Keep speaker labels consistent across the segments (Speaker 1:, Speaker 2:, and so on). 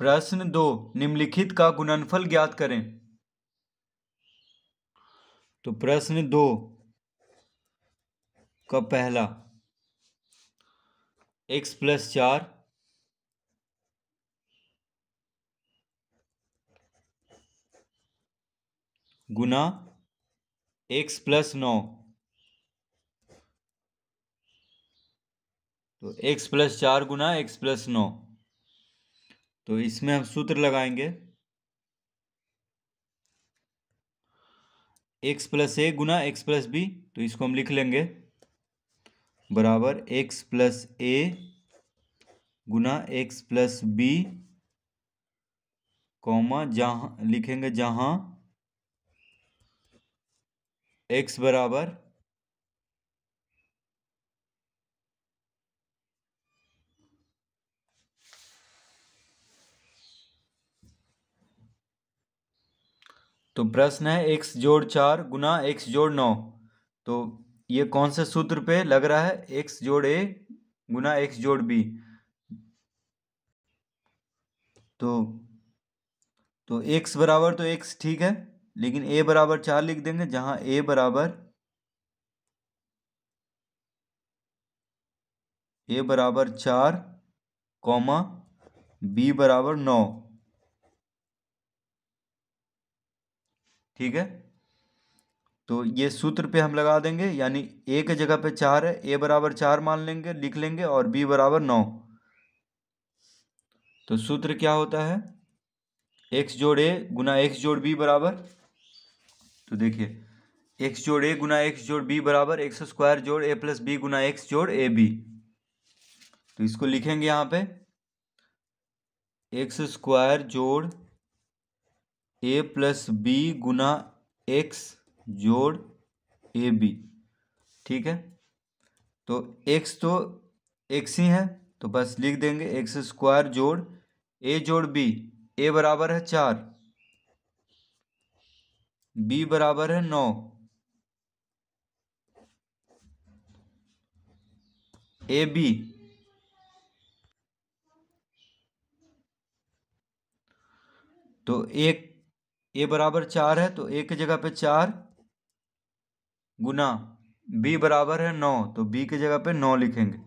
Speaker 1: प्रश्न दो निम्नलिखित का गुणनफल ज्ञात करें तो प्रश्न दो का पहला एक्स प्लस चार गुना एक्स प्लस नौ तो एक्स प्लस चार गुना एक्स प्लस नौ तो इसमें हम सूत्र लगाएंगे एक्स प्लस ए गुना एक्स प्लस बी तो इसको हम लिख लेंगे बराबर एक्स प्लस ए गुना एक्स प्लस बी कॉमा जहां लिखेंगे जहां एक्स बराबर तो प्रश्न है एक्स जोड़ चार गुना एक्स जोड़ नौ तो ये कौन से सूत्र पे लग रहा है एक्स जोड़ ए गुना एक्स जोड़ बी तो तो एक्स बराबर तो एक्स ठीक है लेकिन ए बराबर चार लिख देंगे जहां ए बराबर ए बराबर चार कॉमा बी बराबर नौ ठीक है तो ये सूत्र पे हम लगा देंगे यानी ए के जगह पे चार है ए बराबर चार मान लेंगे लिख लेंगे और बी बराबर नौ तो सूत्र क्या होता है एक्स जोड़ ए गुना एक्स जोड़ बी बराबर तो देखिए एक्स जोड़ ए गुना एक्स जोड़ बी बराबर एक्स स्क्वायर जोड़ ए प्लस बी गुना एक्स जोड़ ए बी तो इसको लिखेंगे यहां पे एक्स स्क्वायर जोड़ ए प्लस बी गुना एक्स जोड़ ए बी ठीक है तो एक्स तो एक्स ही है तो बस लिख देंगे एक्स स्क्वायर जोड़ ए जोड़ बी ए बराबर है चार बी बराबर है नौ ए बी तो एक ए बराबर चार है तो ए की जगह पे चार गुना बी बराबर है नौ तो बी की जगह पे नौ लिखेंगे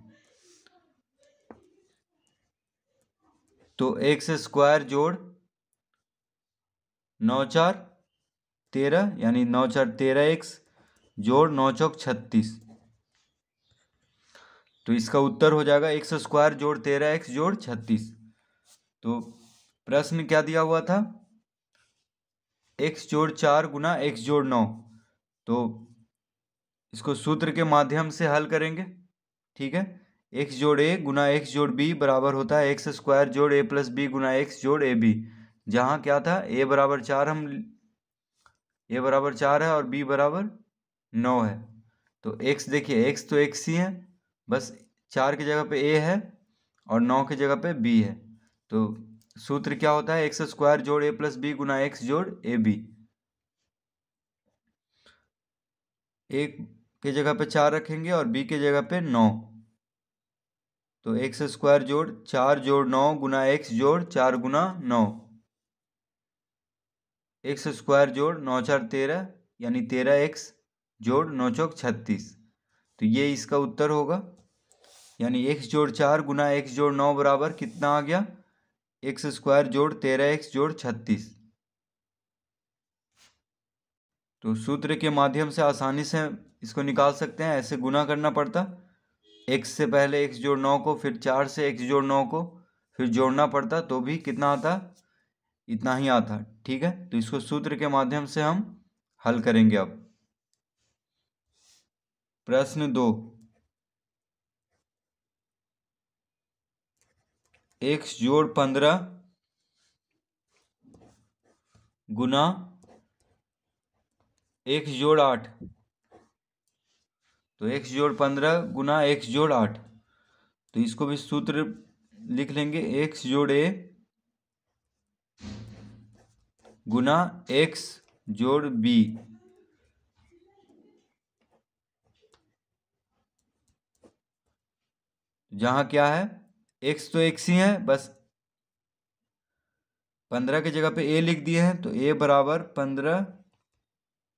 Speaker 1: तो एक से स्क्वायर जोड़ नौ चार तेरह यानी नौ चार तेरह एक्स जोड़ नौ चौक छत्तीस तो इसका उत्तर हो जाएगा एक सौ स्क्वायर जोड़ तेरह एक्स जोड़ छत्तीस तो प्रश्न क्या दिया हुआ था एक्स जोड़ चार गुना एक्स जोड़ नौ तो इसको सूत्र के माध्यम से हल करेंगे ठीक है एक्स जोड़ ए गुना एक्स जोड़ बी बराबर होता है एक्स स्क्वायर जोड़ ए प्लस बी गुना एक्स जोड़ ए बी जहाँ क्या था ए बराबर चार हम ए बराबर चार है और बी बराबर नौ है तो एक्स देखिए एक्स तो एक्स ही है बस चार की जगह पे ए है और नौ की जगह पे बी है तो सूत्र क्या होता है एक्स स्क्वायर जोड़ ए प्लस बी गुना एक्स जोड़ ए बी एक के जगह पे चार रखेंगे और बी के जगह पे नौ तो एक्स स्क्वायर जोड़ चार जोड़ नौ गुना एक्स जोड़ चार गुना नौ एक्स स्क्वायर जोड़ नौ चार तेरह यानी तेरह एक्स जोड़ नौ चौक छत्तीस तो ये इसका उत्तर होगा यानी एक्स जोड़ चार गुना एक्स जोड़ नौ बराबर कितना आ गया एक्स स्क्वायर जोड़ तेरह एक्स जोड़ छत्तीस तो सूत्र के माध्यम से आसानी से इसको निकाल सकते हैं ऐसे गुना करना पड़ता एक्स से पहले एक्स जोड़ नौ को फिर चार से एक्स जोड़ नौ को फिर जोड़ना पड़ता तो भी कितना आता इतना ही आता ठीक है तो इसको सूत्र के माध्यम से हम हल करेंगे अब प्रश्न दो एक्स जोड़ पंद्रह गुना एक्स जोड़ आठ तो एक्स जोड़ पंद्रह गुना एक्स जोड़ आठ तो इसको भी सूत्र लिख लेंगे एक्स जोड़ ए गुना एक्स जोड़ बी जहां क्या है एक्स तो एक्स ही है बस पंद्रह की जगह पे ए लिख दिए हैं तो ए बराबर पंद्रह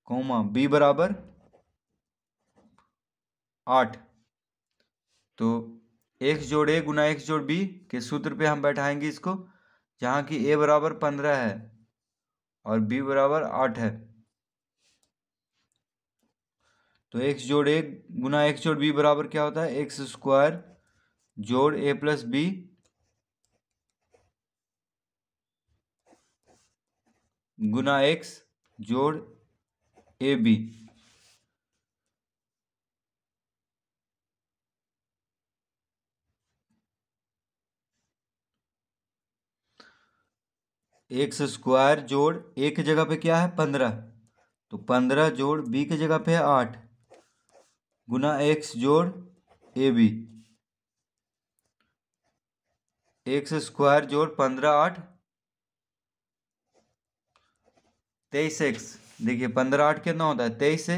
Speaker 1: कोमा बी बराबर आठ तो एक्स जोड़ ए गुना एक्स जोड़ बी के सूत्र पे हम बैठाएंगे इसको जहां की ए बराबर पंद्रह है और बी बराबर आठ है तो एक्स जोड़ ए गुना एक्स जोड़ बी बराबर क्या होता है एक्स स्क्वायर जोड़ ए प्लस बी गुना एक्स जोड़ ए बी एक्स स्क्वायर जोड़ ए की जगह पे क्या है पंद्रह तो पंद्रह जोड़ बी की जगह पे है आठ गुना एक्स जोड़ ए बी एक स्क्वायर जोड़ पंद्रह आठ तेईस एक्स देखिए पंद्रह आठ कितना होता है तेईस है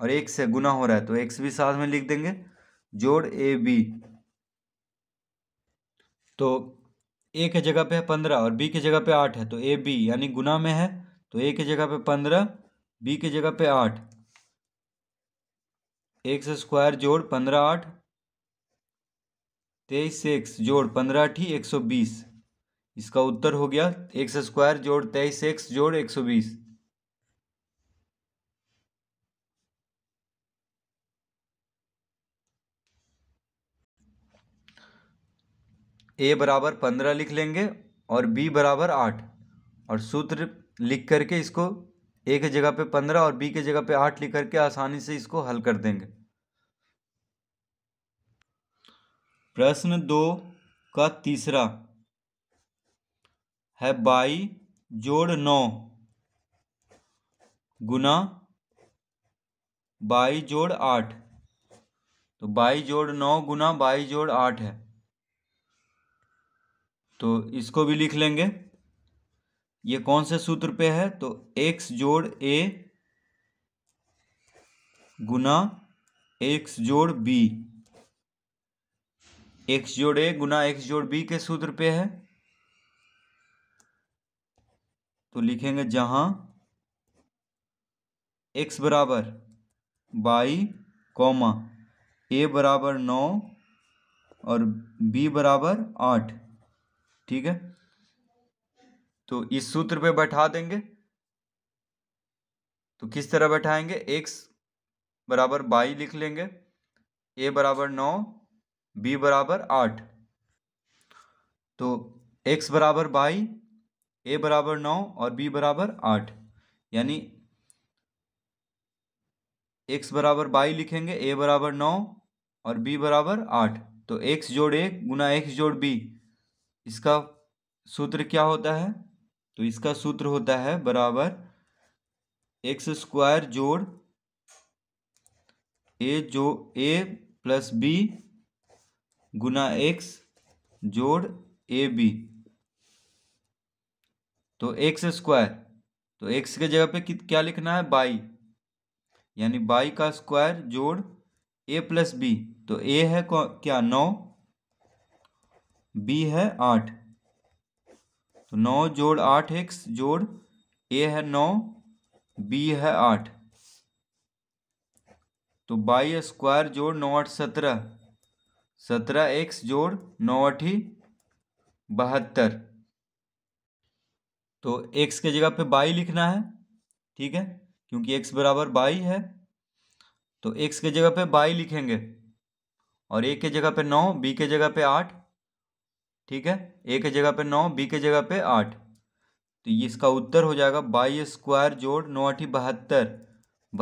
Speaker 1: और एक से गुना हो रहा है तो एक्स भी साथ में लिख देंगे जोड़ ए बी तो ए के जगह पे है पंद्रह और बी के जगह पे आठ है तो ए बी यानी गुना में है तो ए के जगह पे पंद्रह बी के जगह पे आठ एक से स्क्वायर जोड़ पंद्रह आठ तेईस से एक्स जोड़ पंद्रह अठी एक सौ बीस इसका उत्तर हो गया एक्स स्क्वायर जोड़ तेईस एक्स जोड़ एक सौ बीस ए बराबर पंद्रह लिख लेंगे और बी बराबर आठ और सूत्र लिख करके इसको ए के जगह पे पंद्रह और बी के जगह पे आठ लिख करके आसानी से इसको हल कर देंगे प्रश्न दो का तीसरा है बाई जोड़ नौ गुना बाई जोड़ आठ तो बाई जोड़ नौ गुना बाई जोड़ आठ है तो इसको भी लिख लेंगे ये कौन से सूत्र पे है तो एक्स जोड़ ए गुना एक्स जोड़ बी एक्स जोड़ ए गुना एक्स जोड़ बी के सूत्र पे है तो लिखेंगे जहां एक्स बराबर बाई कॉमा ए बराबर नौ और बी बराबर आठ ठीक है तो इस सूत्र पे बैठा देंगे तो किस तरह बैठाएंगे एक्स बराबर बाई लिख लेंगे ए बराबर नौ बी बराबर आठ तो एक्स बराबर बाई ए बराबर नौ और बी बराबर आठ यानी एक्स बराबर बाई लिखेंगे ए बराबर नौ और बी बराबर आठ तो एक्स जोड़ ए गुना एक्स जोड़ बी इसका सूत्र क्या होता है तो इसका सूत्र होता है बराबर एक्स स्क्वायर जोड़ ए जो ए प्लस बी गुना एक्स जोड़ ए बी तो एक्स स्क्वायर तो एक्स के जगह पे क्या लिखना है बाई यानी बाई का स्क्वायर जोड़ ए प्लस बी तो ए है क्या नौ बी है आठ तो नौ जोड़ आठ एक्स जोड़ ए है नौ बी है आठ तो बाई स्क्वायर जोड़ नौ आठ सत्रह सत्रह एक्स जोड़ नौ अठी बहत्तर तो एक्स के जगह पे बाई लिखना है ठीक है क्योंकि एक्स बराबर बाई है तो एक्स के जगह पे बाई लिखेंगे और ए के जगह पे नौ बी के जगह पे आठ ठीक है ए के जगह पे नौ बी के जगह पे आठ तो ये इसका उत्तर हो जाएगा बाई स्क्वायर जोड़ नौ अठी बहत्तर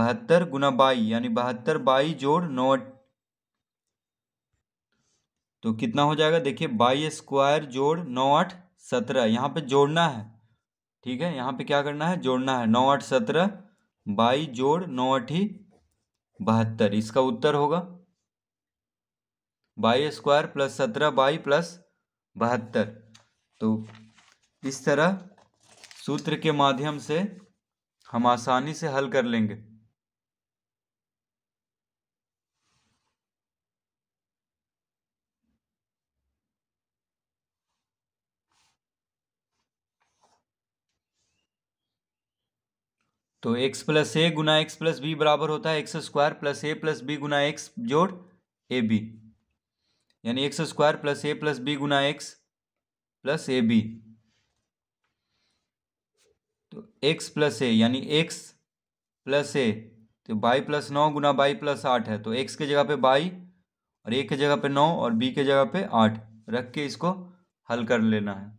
Speaker 1: बहत्तर गुना बाई यानी बहत्तर बाई जोड़ नौ तो कितना हो जाएगा देखिए बाई स्क्वायर जोड़ नौ आठ सत्रह यहाँ पे जोड़ना है ठीक है यहाँ पे क्या करना है जोड़ना है नौ आठ सत्रह बाई जोड़ नौ आठ ही बहत्तर इसका उत्तर होगा बाई स्क्वायर प्लस सत्रह बाई प्लस बहत्तर तो इस तरह सूत्र के माध्यम से हम आसानी से हल कर लेंगे तो एक्स प्लस ए गुना एक्स प्लस बी बराबर होता है X square plus A plus B गुना एक्स जोड़ ए बी यानी X square plus A plus B गुना एक्स प्लस ए बी तो एक्स प्लस ए यानी एक्स प्लस ए तो बाई प्लस नौ गुना बाई प्लस आठ है तो एक्स के जगह पे बाई और ए के जगह पे नौ और बी के जगह पे आठ रख के इसको हल कर लेना है